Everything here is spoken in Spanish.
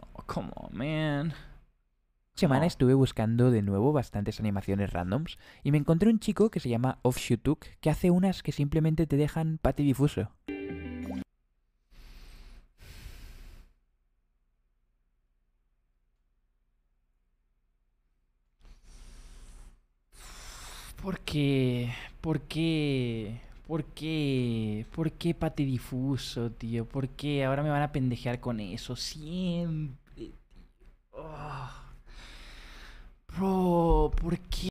Oh, come on, man. Semana oh. estuve buscando de nuevo bastantes animaciones randoms y me encontré un chico que se llama Offshootook que hace unas que simplemente te dejan patidifuso. ¿Por qué? ¿Por qué? ¿Por qué? ¿Por qué pate difuso, tío? ¿Por qué ahora me van a pendejear con eso? Siempre, ah. Bro, ¿por qué?